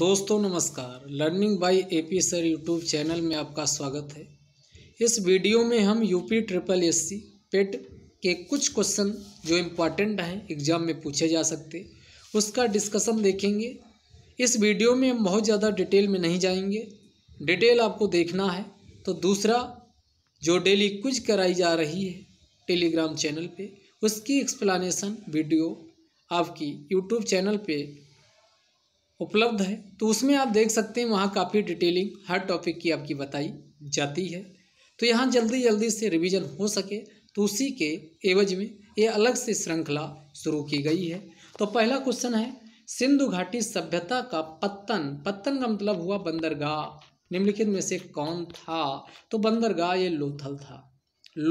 दोस्तों नमस्कार learning by AP sir YouTube channel में आपका स्वागत है इस वीडियो में हम UP triple S C PET के कुछ क्वेश्चन जो इम्पॉर्टेंट हैं एग्जाम में पूछे जा सकते उसका डिस्कशन देखेंगे इस वीडियो में हम बहुत ज़्यादा डिटेल में नहीं जाएंगे डिटेल आपको देखना है तो दूसरा जो डेली कुछ कराई जा रही है टेलीग्राम चैनल पर उसकी एक्सप्लानसन वीडियो आपकी यूट्यूब चैनल पर उपलब्ध है तो उसमें आप देख सकते हैं वहाँ काफ़ी डिटेलिंग हर टॉपिक की आपकी बताई जाती है तो यहाँ जल्दी जल्दी से रिवीजन हो सके तो उसी के एवज में ये अलग से श्रृंखला शुरू की गई है तो पहला क्वेश्चन है सिंधु घाटी सभ्यता का पत्तन पत्तन का मतलब हुआ बंदरगाह निम्नलिखित में से कौन था तो बंदरगाह ये लोथल था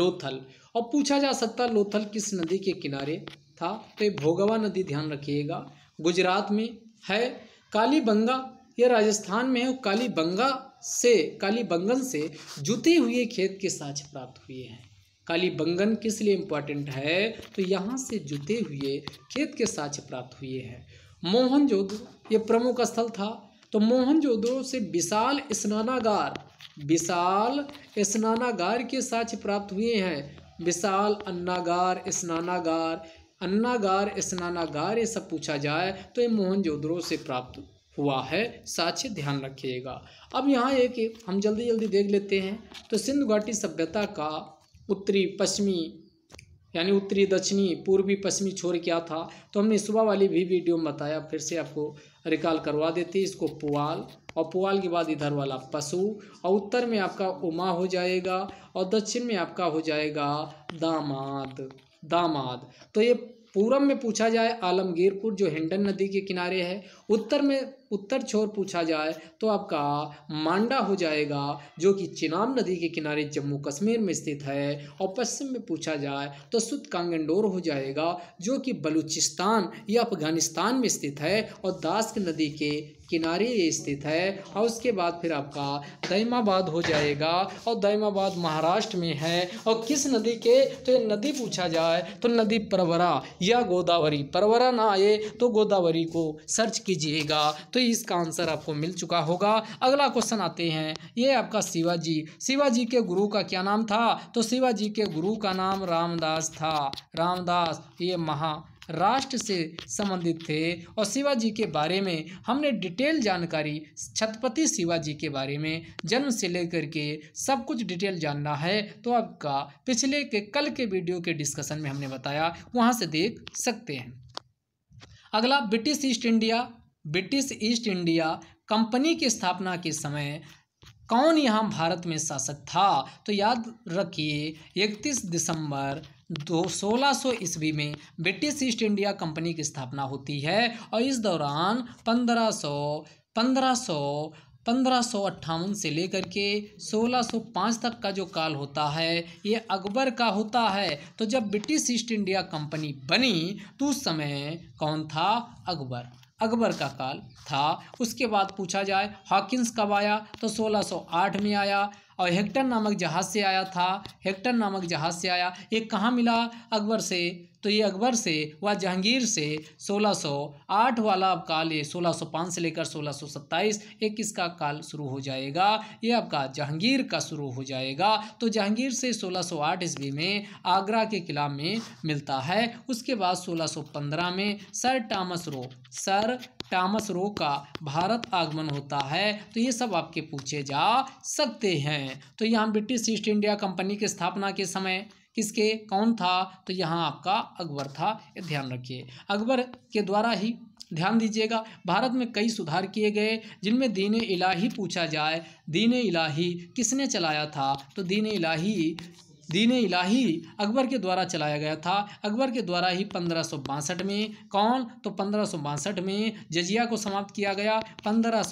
लोथल और पूछा जा सकता लोथल किस नदी के किनारे था तो ये भोगवा नदी ध्यान रखिएगा गुजरात में है कालीबंगा यह राजस्थान में है कालीबंगा से कालीबंगन से जुते हुए खेत के साक्ष प्राप्त हुए हैं कालीबंगन किस लिए इम्पॉर्टेंट है तो यहाँ से जुते हुए खेत के साक्ष प्राप्त हुए हैं मोहनजोदड़ो ये प्रमुख स्थल था तो मोहनजोदो से विशाल स्नानागार विशाल स्नानागार के साक्ष प्राप्त हुए हैं विशाल अन्नागार स्नानागार अन्नागार स्नानागार ये सब पूछा जाए तो ये मोहनजोदड़ो से प्राप्त हुआ है साक्ष्य ध्यान रखिएगा अब यहाँ एक, हम जल्दी जल्दी देख लेते हैं तो सिंधु घाटी सभ्यता का उत्तरी पश्चिमी यानी उत्तरी दक्षिणी पूर्वी पश्चिमी छोर क्या था तो हमने सुबह वाली भी वीडियो में बताया फिर से आपको रिकॉल करवा देते इसको पुआल और पुआल के बाद इधर वाला पशु और उत्तर में आपका उमा हो जाएगा और दक्षिण में आपका हो जाएगा दामाद दामाद तो ये पूरब में पूछा जाए आलमगीरपुर जो हिंडन नदी के किनारे है उत्तर में उत्तर छोर पूछा जाए तो आपका मांडा हो जाएगा जो कि चिनाब नदी के किनारे जम्मू कश्मीर में स्थित है और पश्चिम में पूछा जाए तो सुत कांगंडोर हो जाएगा जो कि बलूचिस्तान या अफगानिस्तान में स्थित है और दास्क नदी के किनारे ये स्थित है और उसके बाद फिर आपका दैमाबाद हो जाएगा और दैमाबाद महाराष्ट्र में है और किस नदी के तो ये नदी पूछा जाए तो नदी परवरा या गोदावरी परवरा ना आए तो गोदावरी को सर्च कीजिएगा तो तो इसका आंसर आपको मिल चुका होगा अगला क्वेश्चन आते हैं ये आपका शिवाजी शिवाजी के गुरु का क्या नाम था तो शिवाजी के गुरु का नाम रामदास था रामदास ये महा राष्ट्र से संबंधित थे और शिवाजी के बारे में हमने डिटेल जानकारी छत्रपति शिवाजी के बारे में जन्म से लेकर के सब कुछ डिटेल जानना है तो आपका पिछले के कल के वीडियो के डिस्कशन में हमने बताया वहाँ से देख सकते हैं अगला British East India British East India company की स्थापना के समय कौन यहाँ भारत में शासक था तो याद रखिए 31 दिसंबर दो सोलह सौ ईस्वी में ब्रिटिश ईस्ट इंडिया कंपनी की स्थापना होती है और इस दौरान पंद्रह सौ पंद्रह सौ पंद्रह सौ अट्ठावन से लेकर के सोलह सौ पाँच तक का जो काल होता है ये अकबर का होता है तो जब ब्रिटिश ईस्ट इंडिया कंपनी बनी तो उस समय कौन था अकबर अकबर का काल था उसके बाद पूछा जाए हॉकिंस कब आया तो 1608 में आया और हेक्टर नामक जहाज़ से आया था हेक्टर नामक जहाज़ से आया ये कहाँ मिला अकबर से तो ये अकबर से व जहांगीर से 1608 वाला अब काल ये 1605 से लेकर 1627 एक किसका काल शुरू हो जाएगा ये आपका जहांगीर का शुरू हो जाएगा तो जहांगीर से 1608 ईस्वी में आगरा के किला में मिलता है उसके बाद 1615 में sir Thomas Roe sir Thomas Roe का भारत आगमन होता है तो ये सब आपके पूछे जा सकते हैं तो यहाँ ब्रिटिश ईस्ट इंडिया कंपनी की स्थापना के समय किसके कौन था तो यहाँ आपका अकबर था ये ध्यान रखिए अकबर के द्वारा ही ध्यान दीजिएगा भारत में कई सुधार किए गए जिनमें दीन इलाही पूछा जाए दीन इलाही किसने चलाया था तो दीन इलाही दीन इलाही अकबर के द्वारा चलाया गया था अकबर के द्वारा ही पंद्रह में कौन तो पंद्रह में जजिया को समाप्त किया गया पंद्रह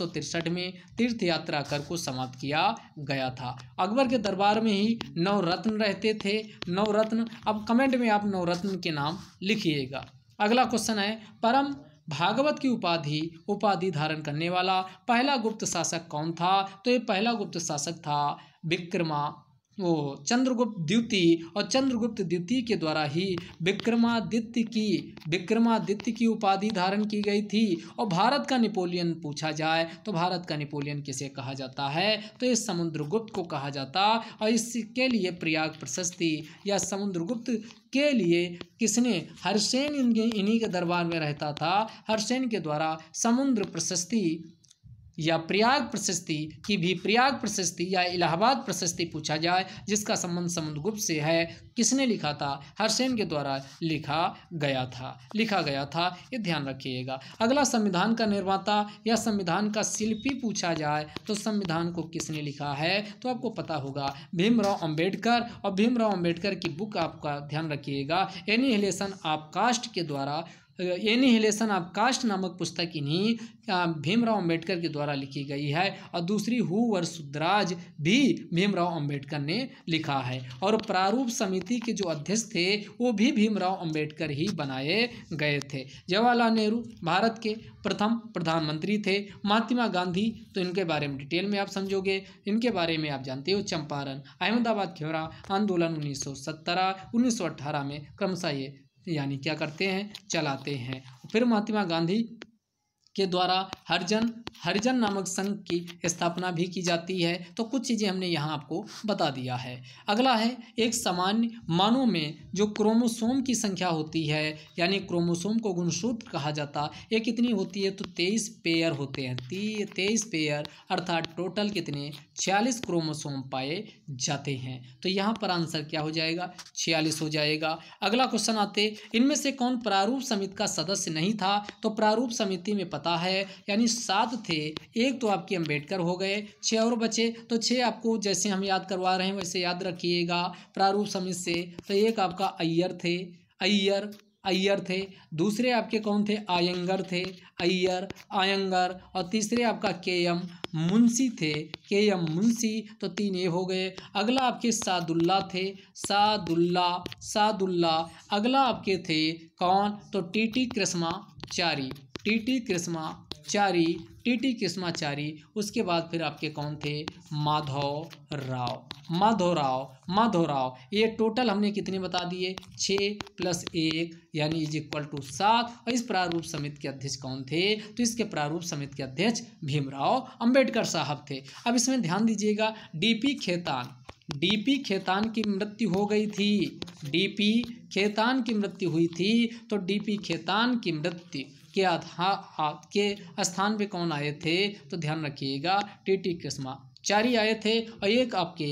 में तीर्थ यात्रा कर को समाप्त किया गया था अकबर के दरबार में ही नवरत्न रहते थे नवरत्न अब कमेंट में आप नवरत्न के नाम लिखिएगा अगला क्वेश्चन है परम भागवत की उपाधि उपाधि धारण करने वाला पहला गुप्त शासक कौन था तो ये पहला गुप्त शासक था विक्रमा वो चंद्रगुप्त द्वितीय और चंद्रगुप्त द्वितीय के द्वारा ही विक्रमादित्य की विक्रमादित्य की उपाधि धारण की गई थी और भारत का नेपोलियन पूछा जाए तो भारत का नेपोलियन किसे कहा जाता है तो इस समुद्रगुप्त को कहा जाता और इसके लिए प्रयाग प्रशस्ति या समुद्रगुप्त के लिए किसने हरसेन इनके इन्हीं के दरबार में रहता था हरसेन के द्वारा समुद्र प्रशस्ति या प्रयाग प्रशस्ति की भी प्रयाग प्रशस्ति या इलाहाबाद प्रशस्ति पूछा जाए जिसका संबंध समुद्रगुप्त से है किसने लिखा था हरसेन के द्वारा लिखा गया था लिखा गया था ये ध्यान रखिएगा अगला संविधान का निर्माता या संविधान का शिल्पी पूछा जाए तो संविधान को किसने लिखा है तो आपको पता होगा भीमराव अंबेडकर और भीमराव अंबेडकर की बुक आपका ध्यान रखिएगा एनिहलेशन आप कास्ट के द्वारा एनिहिलेशन ऑफ कास्ट नामक पुस्तक इन्हीं भीमराव अंबेडकर के द्वारा लिखी गई है और दूसरी हु वर सुद्राज भी भीमराव अंबेडकर ने लिखा है और प्रारूप समिति के जो अध्यक्ष थे वो भी भीमराव अंबेडकर ही बनाए गए थे जवाहरलाल नेहरू भारत के प्रथम प्रधानमंत्री थे महात्मा गांधी तो इनके बारे में डिटेल में आप समझोगे इनके बारे में आप जानते हो चंपारण अहमदाबाद खेवरा आंदोलन उन्नीस सौ में क्रमशः ये यानी क्या करते हैं चलाते हैं फिर महात्मा गांधी के द्वारा हरिजन हरिजन नामक संघ की स्थापना भी की जाती है तो कुछ चीज़ें हमने यहाँ आपको बता दिया है अगला है एक सामान्य मानव में जो क्रोमोसोम की संख्या होती है यानी क्रोमोसोम को गुणसूत्र कहा जाता ये कितनी होती है तो तेईस पेयर होते हैं ती तेईस पेयर अर्थात टोटल कितने छियालीस क्रोमोसोम पाए जाते हैं तो यहाँ पर आंसर क्या हो जाएगा छियालीस हो जाएगा अगला क्वेश्चन आते इनमें से कौन प्रारूप समिति का सदस्य नहीं था तो प्रारूप समिति में पता आता है यानी सात थे एक तो आपके अंबेडकर हो गए छः और बचे तो छः आपको जैसे हम याद करवा रहे हैं वैसे याद रखिएगा प्रारूप समिति से तो एक आपका अय्यर थे अय्यर अय्यर थे दूसरे आपके कौन थे आयंगर थे अय्यर आयंगर और तीसरे आपका के एम मुंशी थे के एम मुंशी तो तीन ये हो गए अगला आपके सादुल्ला थे सादुल्ला सादुल्ला अगला आपके थे कौन तो T T Krishnachari T T Krishnachari T T Krishnachari उसके बाद फिर आपके कौन थे माधव राव माधव राव माधव राव ये टोटल हमने कितने बता दिए छः प्लस एक यानी इज इक्वल टू सात और इस प्रारूप समिति के अध्यक्ष कौन थे तो इसके प्रारूप समिति के अध्यक्ष भीमराव अंबेडकर साहब थे अब इसमें ध्यान दीजिएगा डीपी खेतान डीपी खेतान की मृत्यु हो गई थी डीपी खेतान की मृत्यु हुई थी तो डीपी खेतान की मृत्यु के आधा के स्थान पे कौन आए थे तो ध्यान रखिएगा टी टी कृष्णाचारी आए थे और एक आपके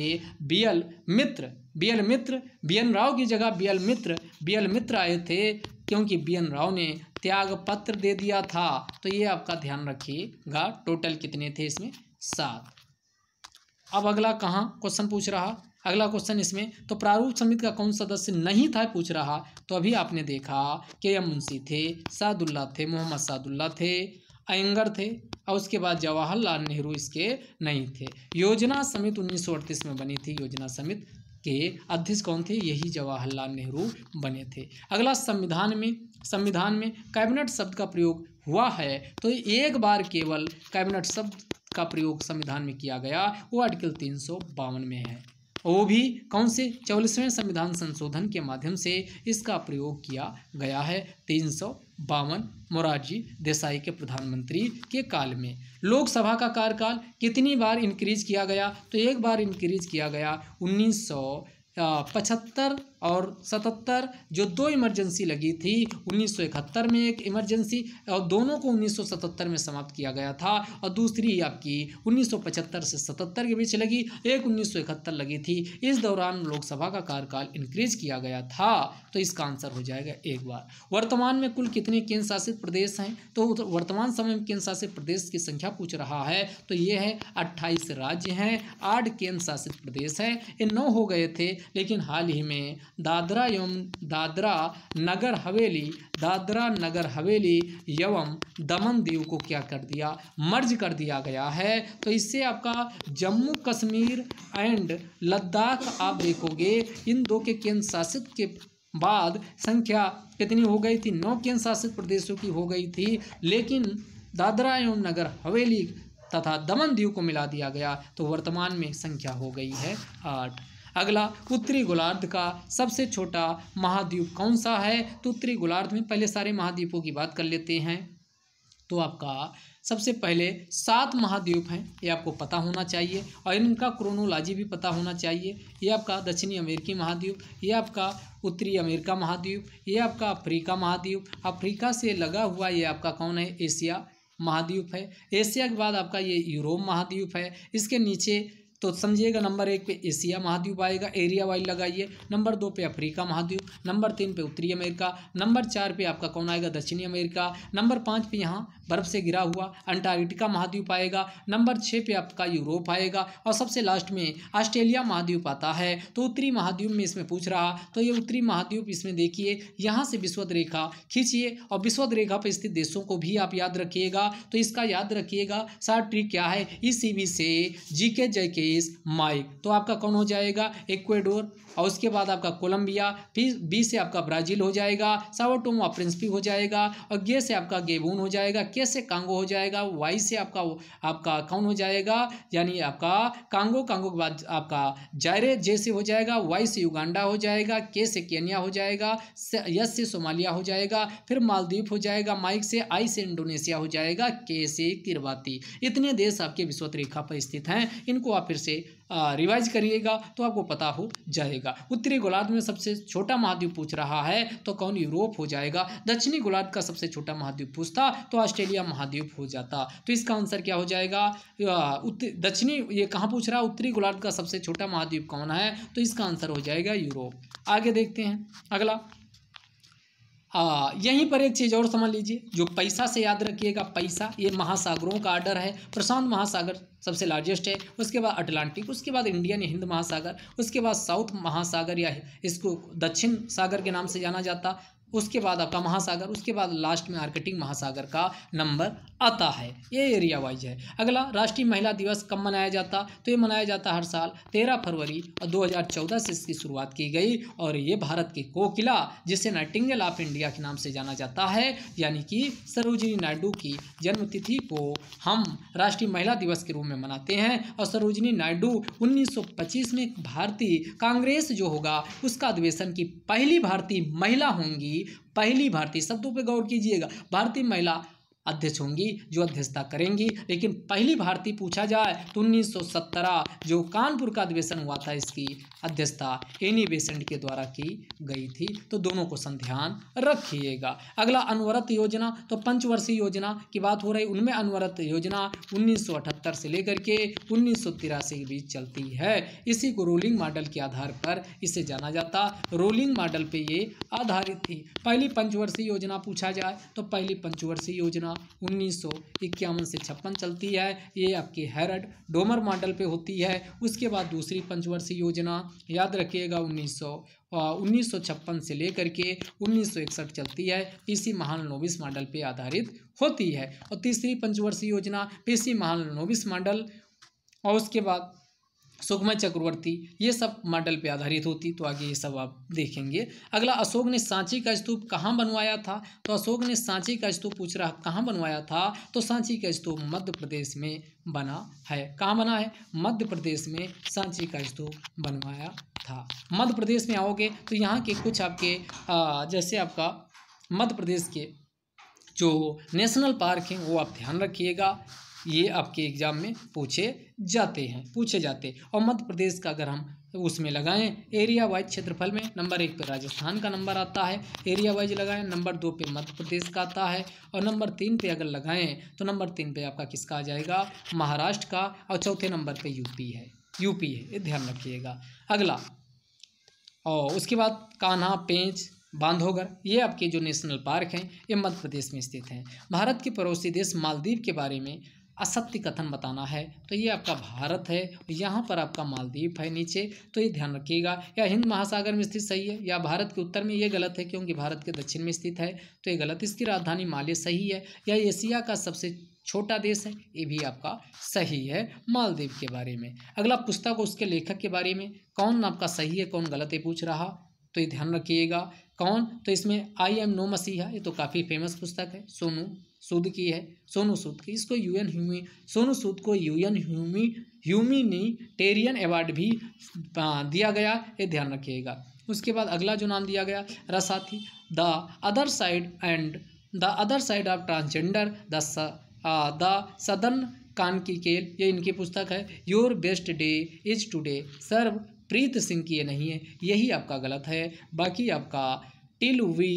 BL Mitra BL Mitra B N Rao की जगह बीएल मित्र बीएल मित्र आए थे क्योंकि बी एन राव ने त्याग पत्र दे दिया था तो ये आपका ध्यान रखिएगा टोटल कितने थे इसमें सात अब अगला कहाँ क्वेश्चन पूछ रहा अगला क्वेश्चन इसमें तो प्रारूप समिति का कौन सदस्य नहीं था पूछ रहा तो अभी आपने देखा के एम मुंशी थे सादुल्ला थे मोहम्मद सादुल्ला थे अयंगर थे और उसके बाद जवाहरलाल नेहरू इसके नहीं थे योजना समिति उन्नीस में बनी थी योजना समिति के अध्यक्ष कौन थे यही जवाहरलाल नेहरू बने थे अगला संविधान में संविधान में कैबिनेट शब्द का प्रयोग हुआ है तो एक बार केवल कैबिनेट शब्द का प्रयोग संविधान में किया गया वो आर्टिकल तीन में है वो भी कौन से चौलीसवें संविधान संशोधन के माध्यम से इसका प्रयोग किया गया है तीन सौ बावन मोरारजी देसाई के प्रधानमंत्री के काल में लोकसभा का कार्यकाल कितनी बार इंक्रीज किया गया तो एक बार इंक्रीज किया गया उन्नीस सौ पचहत्तर और सतहत्तर जो दो इमरजेंसी लगी थी 1971 में एक इमरजेंसी और दोनों को 1977 में समाप्त किया गया था और दूसरी आपकी 1975 से 77 के बीच लगी एक 1971 लगी थी इस दौरान लोकसभा का कार्यकाल इंक्रीज किया गया था तो इसका आंसर हो जाएगा एक बार वर्तमान में कुल कितने केंद्र शासित प्रदेश हैं तो वर्तमान समय में केंद्र शासित प्रदेश की संख्या पूछ रहा है तो ये है अट्ठाईस राज्य हैं आठ केंद्र शासित प्रदेश हैं ये नौ हो गए थे लेकिन हाल ही में दादरा एवं दादरा नगर हवेली दादरा नगर हवेली एवं दमन दीव को क्या कर दिया मर्ज कर दिया गया है तो इससे आपका जम्मू कश्मीर एंड लद्दाख आप देखोगे इन दो के केंद्र शासित के बाद संख्या कितनी हो गई थी नौ केंद्र शासित प्रदेशों की हो गई थी लेकिन दादरा एवं नगर हवेली तथा दमन दीव को मिला दिया गया तो वर्तमान में संख्या हो गई है आठ अगला उत्तरी गोलार्ध का सबसे छोटा महाद्वीप कौन सा है तो उत्तरी गोलार्ध में पहले सारे महाद्वीपों की बात कर लेते हैं तो आपका सबसे पहले सात महाद्वीप हैं ये आपको पता होना चाहिए और इनका क्रोनोलॉजी भी पता होना चाहिए ये आपका दक्षिणी अमेरिकी महाद्वीप ये आपका उत्तरी अमेरिका महाद्वीप ये आपका अफ्रीका महाद्वीप अफ्रीका से लगा हुआ ये आपका कौन है एशिया महाद्वीप है एशिया के बाद आपका ये यूरोप महाद्वीप है इसके नीचे तो समझिएगा नंबर एक पे एशिया महाद्वीप आएगा एरिया वाइज लगाइए नंबर दो पे अफ्रीका महाद्वीप नंबर तीन पे उत्तरी अमेरिका नंबर चार पे आपका कौन आएगा दक्षिणी अमेरिका नंबर पाँच पे यहाँ बर्फ़ से गिरा हुआ अंटार्कटिका महाद्वीप आएगा नंबर छः पे आपका यूरोप आएगा और सबसे लास्ट में ऑस्ट्रेलिया महाद्वीप आता है तो उत्तरी महाद्वीप में इसमें पूछ रहा तो ये उत्तरी महाद्वीप इसमें देखिए यहाँ से विश्वत रेखा खींचिए और विश्वत रेखा पर स्थित देशों को भी आप याद रखिएगा तो इसका याद रखिएगा सारा ट्रिक क्या है इस से जी के जय के इज माइक तो आपका कौन हो जाएगा इक्वेडोर और उसके बाद आपका कोलंबिया फिर बी से आपका ब्राज़ील हो जाएगा सावोटोमो प्रिंसपी हो जाएगा और गे से आपका गेबून हो जाएगा के से कांगो हो जाएगा वाई से आपका आपका कौन हो जाएगा यानी आपका कांगो कांगो के बाद आपका जायरे जे से हो जाएगा वाई से युगांडा हो जाएगा के से केनिया हो जाएगा यस से सोमालिया हो जाएगा फिर मालदीव हो जाएगा माइक से आई से इंडोनेशिया हो जाएगा के से किरबाती इतने देश आपके विश्वत रेखा पर स्थित हैं इनको आप फिर से रिवाइज करिएगा तो आपको पता हो जाएगा उत्तरी गोलार्ध में सबसे छोटा महाद्वीप पूछ रहा है तो कौन यूरोप हो जाएगा दक्षिणी गोलार्ध का सबसे छोटा महाद्वीप पूछता तो ऑस्ट्रेलिया महाद्वीप हो जाता तो इसका आंसर क्या हो जाएगा दक्षिणी ये कहाँ पूछ रहा है उत्तरी गोलार्ध का सबसे छोटा महाद्वीप कौन है तो इसका आंसर हो जाएगा यूरोप आगे देखते हैं अगला हाँ, यहीं पर एक चीज़ और समझ लीजिए जो पैसा से याद रखिएगा पैसा ये महासागरों का आर्डर है प्रशांत महासागर सबसे लार्जेस्ट है उसके बाद अटलांटिक उसके बाद इंडियन हिंद महासागर उसके बाद साउथ महासागर या इसको दक्षिण सागर के नाम से जाना जाता उसके बाद आपका महासागर उसके बाद लास्ट में आर्कटिक महासागर का नंबर आता है ये एरिया वाइज है अगला राष्ट्रीय महिला दिवस कब मनाया जाता तो ये मनाया जाता हर साल तेरह फरवरी और 2014 से इसकी शुरुआत की गई और ये भारत के कोकिला जिसे नाइटिंगल ऑफ इंडिया के नाम से जाना जाता है यानी कि सरोजिनी नायडू की जन्मतिथि को हम राष्ट्रीय महिला दिवस के रूप में मनाते हैं और सरोजिनी नायडू उन्नीस में भारतीय कांग्रेस जो होगा उसका अधिवेशन की पहली भारतीय महिला होंगी की पहली भारतीय शब्दों पर गौर कीजिएगा भारतीय महिला अध्यक्ष होंगी जो अध्यक्षता करेंगी लेकिन पहली भारतीय पूछा जाए तो उन्नीस जो कानपुर का अधिवेशन हुआ था इसकी अध्यक्षता एनी बेसेंट के द्वारा की गई थी तो दोनों को संध्यान रखिएगा अगला अनवरत योजना तो पंचवर्षीय योजना की बात हो रही उनमें अनवरत योजना उन्नीस से लेकर के उन्नीस के बीच चलती है इसी को रोलिंग मॉडल के आधार पर इसे जाना जाता रोलिंग मॉडल पर ये आधारित थी पहली पंचवर्षीय योजना पूछा जाए तो पहली पंचवर्षीय योजना उन्नीस से छप्पन चलती है ये आपकी हैरड डोमर मॉडल पे होती है उसके बाद दूसरी पंचवर्षीय योजना याद रखिएगा उन्नीस सौ से लेकर के 1961 चलती है पीसी महान नोविस मॉडल पे आधारित होती है और तीसरी पंचवर्षीय योजना पीसी महान नोविस मॉडल और उसके बाद सुखमय चक्रवर्ती ये सब मॉडल पे आधारित होती तो आगे ये सब आप देखेंगे अगला अशोक ने सांची का स्तूप कहाँ बनवाया था तो अशोक ने सांची का स्तूप पूछ रहा कहाँ बनवाया था तो सांची का स्तूप मध्य प्रदेश में बना है कहाँ बना है मध्य प्रदेश में सांची का स्तूप बनवाया था मध्य प्रदेश में आओगे तो यहाँ के कुछ आपके जैसे आपका मध्य प्रदेश के जो नेशनल पार्क हैं वो आप ध्यान रखिएगा ये आपके एग्ज़ाम में पूछे जाते हैं पूछे जाते हैं और मध्य प्रदेश का अगर हम उसमें लगाएं एरिया वाइज क्षेत्रफल में नंबर एक पे राजस्थान का नंबर आता है एरिया वाइज लगाएं नंबर दो पे मध्य प्रदेश का आता है और नंबर तीन पे अगर लगाएं तो नंबर तीन पे आपका किसका आ जाएगा महाराष्ट्र का और चौथे नंबर पे यूपी है यूपी है ये ध्यान रखिएगा अगला और उसके बाद कान्हा पेंच बांधोगर ये आपके जो नेशनल पार्क हैं ये मध्य प्रदेश में स्थित हैं भारत के पड़ोसी देश मालदीव के बारे में असत्य कथन बताना है तो ये आपका भारत है यहाँ पर आपका मालदीप है नीचे तो ये ध्यान रखिएगा या हिंद महासागर में स्थित सही है या भारत के उत्तर में ये गलत है क्योंकि भारत के दक्षिण में स्थित है तो ये गलत इसकी राजधानी माले सही है या एशिया का सबसे छोटा देश है ये भी आपका सही है मालदीव के बारे में अगला पुस्तक उसके लेखक के बारे में कौन आपका सही है कौन गलत है पूछ रहा तो ये ध्यान रखिएगा कौन तो इसमें आई एम नो मसीहा ये तो काफ़ी फेमस पुस्तक है सोनू सूद की है सोनू सूद की इसको यूएन ह्यूमी सोनू सूद को यूएन ह्यूमी टेरियन अवार्ड भी दिया गया ये ध्यान रखिएगा उसके बाद अगला जो नाम दिया गया रसाथी the other side and the other side of transgender the the सदन कान की केल ये इनकी पुस्तक है your best day is today Sarvpreet Singh की ये नहीं है यही आपका गलत है बाकी आपका till we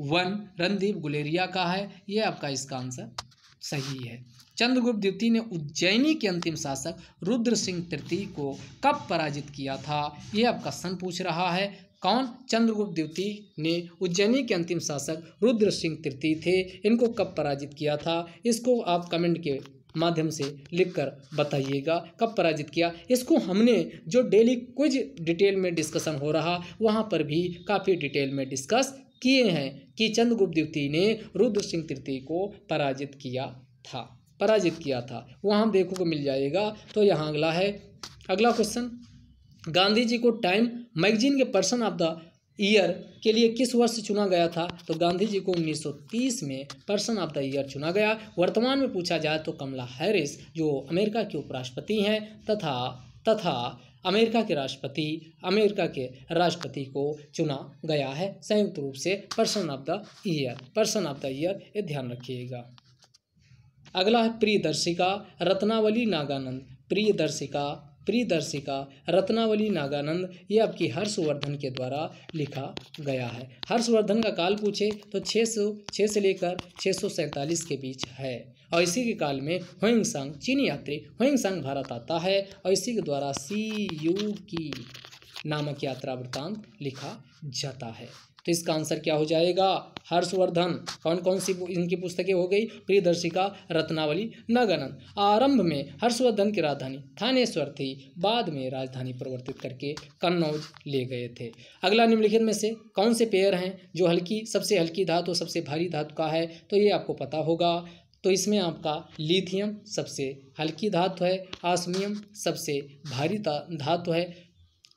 win Randeep Guleria का है ये आपका इसका आंसर सही है चंद्रगुप्त द्वितीय ने उज्जैनी के अंतिम शासक रुद्र सिंह तृतीय को कब पराजित किया था ये आपका सन पूछ रहा है कौन चंद्रगुप्त द्वितीय ने उज्जैनी के अंतिम शासक रुद्र सिंह तृतीय थे इनको कब पराजित किया था इसको आप कमेंट के माध्यम से लिखकर बताइएगा कब पराजित किया इसको हमने जो डेली कुछ डिटेल में डिस्कशन हो रहा वहाँ पर भी काफ़ी डिटेल में डिस्कस किए हैं कि चंद्रगुप्त द्वितीय ने रुद्र सिंह तृतीय को पराजित किया था पराजित किया था वहां हम देखो को मिल जाएगा तो यहाँ अगला है अगला क्वेश्चन गांधी जी को टाइम मैगजीन के पर्सन ऑफ द ईयर के लिए किस वर्ष चुना गया था तो गांधी जी को 1930 में पर्सन ऑफ द ईयर चुना गया वर्तमान में पूछा जाए तो कमला हैरिस जो अमेरिका के उपराष्ट्रपति हैं तथा तथा अमेरिका के राष्ट्रपति अमेरिका के राष्ट्रपति को चुना गया है संयुक्त रूप से person of the year person of the year ये ध्यान रखिएगा अगला है प्रियदर्शिका रत्नावली नागानंद प्रियदर्शिका प्रियदर्शिका रत्नावली नागानंद ये आपकी हर्षवर्धन के द्वारा लिखा गया है हर्षवर्धन का काल पूछे तो छः सौ छः से लेकर छः सौ सैंतालीस के बीच है और इसी के काल में होइंगसांग चीनी यात्री होइंगसांग भारत आता है और इसी के द्वारा सी यू की नामक यात्रा वृत्तांत लिखा जाता है तो इसका आंसर क्या हो जाएगा हर्षवर्धन कौन कौन सी इनकी पुस्तकें हो गई प्रियदर्शिका रत्नावली नगनन आरंभ में हर्षवर्धन की राजधानी थानेश्वर थी बाद में राजधानी परिवर्तित करके कन्नौज ले गए थे अगला निम्नलिखित में से कौन से पेयर हैं जो हल्की सबसे हल्की धातु और सबसे भारी धातु का है तो ये आपको पता होगा तो इसमें आपका लिथियम सबसे हल्की धातु है आसमियम सबसे भारी धातु है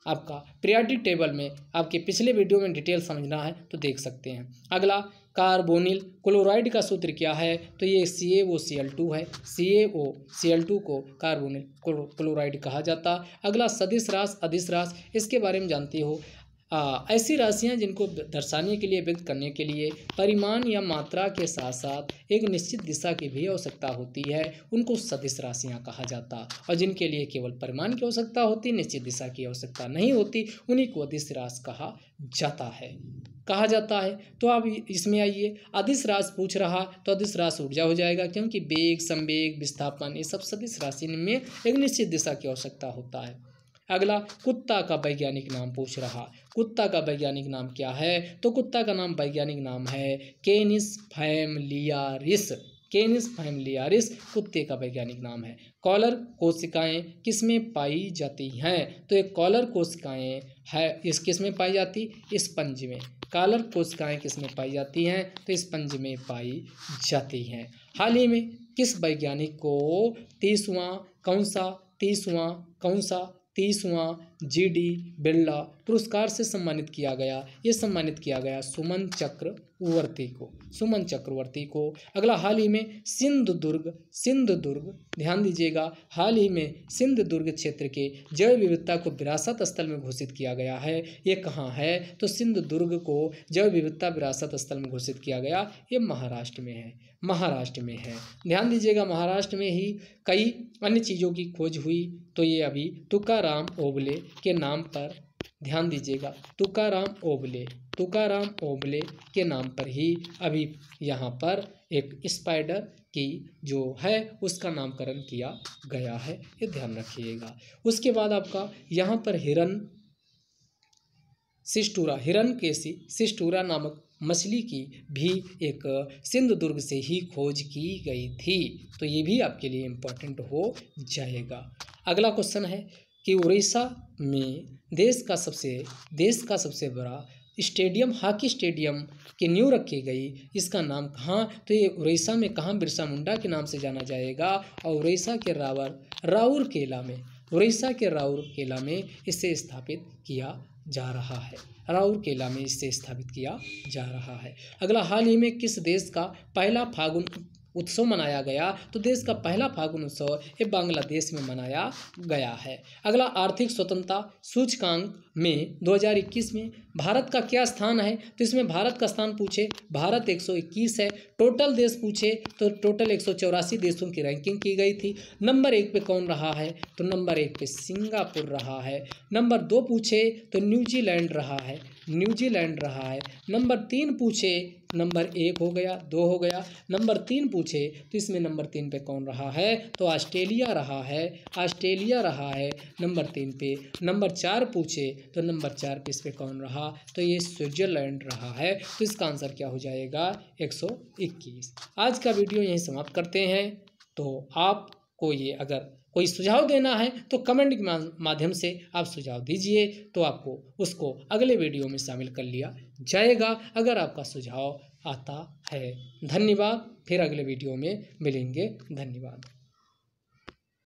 आपका पीरियाडिक टेबल में आपके पिछले वीडियो में डिटेल समझना है तो देख सकते हैं अगला कार्बोनिल क्लोराइड का सूत्र क्या है तो ये सी A O C L two है C A O C L two को कार्बोनिल क्लोराइड कहा जाता अगला सदिश रास अधिस रास इसके बारे में जानते हो आ, ऐसी राशियां जिनको दर्शाने के लिए व्यक्त करने के लिए परिमाण या मात्रा के साथ साथ एक निश्चित दिशा की भी आवश्यकता होती है उनको सदिश राशियां कहा जाता और जिनके लिए केवल परिमाण की आवश्यकता होती निश्चित दिशा की आवश्यकता नहीं होती उन्हीं को अधिश राशि कहा जाता है कहा जाता है तो आप इसमें आइए अधिस राशि पूछ रहा तो अधिस राशि ऊर्जा हो जाएगा क्योंकि वेग संवेग विस्थापन ये सब सदिश राशि में एक निश्चित दिशा की आवश्यकता होता है अगला कुत्ता का वैज्ञानिक नाम पूछ रहा कुत्ता का वैज्ञानिक नाम क्या है तो कुत्ता का नाम वैज्ञानिक नाम है केनिस फैमलियारिस केनिस फैमलियारिस कुत्ते का वैज्ञानिक नाम है कॉलर कोशिकाएं किसमें पाई जाती हैं तो ये कॉलर कोशिकाएं है इस किस में पाई जाती इस पंज में कॉलर कोशिकाएं किस में पाई जाती हैं तो स्पंज में पाई जाती हैं हाल ही में किस वैज्ञानिक को तीसवां कौन सा तीसवां कौन सा तीसवां जी डी बिरला पुरस्कार से सम्मानित किया गया ये सम्मानित किया गया सुमन चक्रवर्ती को सुमन चक्रवर्ती को अगला हाल ही में सिंधुदुर्ग सिंधुदुर्ग ध्यान दीजिएगा हाल ही में दुर्ग क्षेत्र के जैव विविधता को विरासत स्थल में घोषित किया गया है ये कहाँ है तो सिंधुदुर्ग को जैव विविधता विरासत स्थल में घोषित किया गया ये महाराष्ट्र में है महाराष्ट्र में है ध्यान दीजिएगा महाराष्ट्र में ही कई अन्य चीज़ों की खोज हुई तो ये अभी तुकाराम ओबले के नाम पर ध्यान दीजिएगा तुकाराम ओबले तुकाराम ओबले के नाम पर ही अभी यहाँ पर एक स्पाइडर की जो है उसका नामकरण किया गया है ये ध्यान रखिएगा उसके बाद आपका यहाँ पर हिरन सिस्टूरा हिरन केसी सिस्टूरा नामक मछली की भी एक सिंधुदुर्ग से ही खोज की गई थी तो ये भी आपके लिए इम्पोर्टेंट हो जाएगा अगला क्वेश्चन है कि उड़ीसा में देश का सबसे देश का सबसे बड़ा स्टेडियम हॉकी स्टेडियम की न्यू रखी गई इसका नाम कहाँ तो ये उड़ीसा में कहाँ बिरसा मुंडा के नाम से जाना जाएगा और उड़ीसा के रावर राउर केला में उड़ीसा के राउर केला में इसे स्थापित किया जा रहा है राउरकेला में इसे स्थापित किया जा रहा है अगला हाल ही में किस देश का पहला फागुन उत्सव मनाया गया तो देश का पहला फागुन उत्सव ये बांग्लादेश में मनाया गया है अगला आर्थिक स्वतंत्रता सूचकांक में 2021 में भारत का क्या स्थान है तो इसमें भारत का स्थान पूछे भारत 121 है टोटल देश पूछे तो टोटल एक देशों की रैंकिंग की गई थी नंबर एक पे कौन रहा है तो नंबर एक पे सिंगापुर रहा है नंबर दो पूछे तो न्यूजीलैंड रहा है न्यूजीलैंड रहा है नंबर तीन पूछे नंबर एक हो गया दो हो गया नंबर तीन पूछे तो इसमें नंबर तीन पे कौन रहा है तो ऑस्ट्रेलिया रहा है ऑस्ट्रेलिया रहा है नंबर तीन पे नंबर चार पूछे तो नंबर चार पे इस पर कौन रहा तो ये स्विट्ज़रलैंड रहा है तो इसका आंसर क्या हो जाएगा एक आज का वीडियो यहीं समाप्त करते हैं तो आपको ये अगर कोई सुझाव देना है तो कमेंट के माध्यम से आप सुझाव दीजिए तो आपको उसको अगले वीडियो में शामिल कर लिया जाएगा अगर आपका सुझाव आता है धन्यवाद फिर अगले वीडियो में मिलेंगे धन्यवाद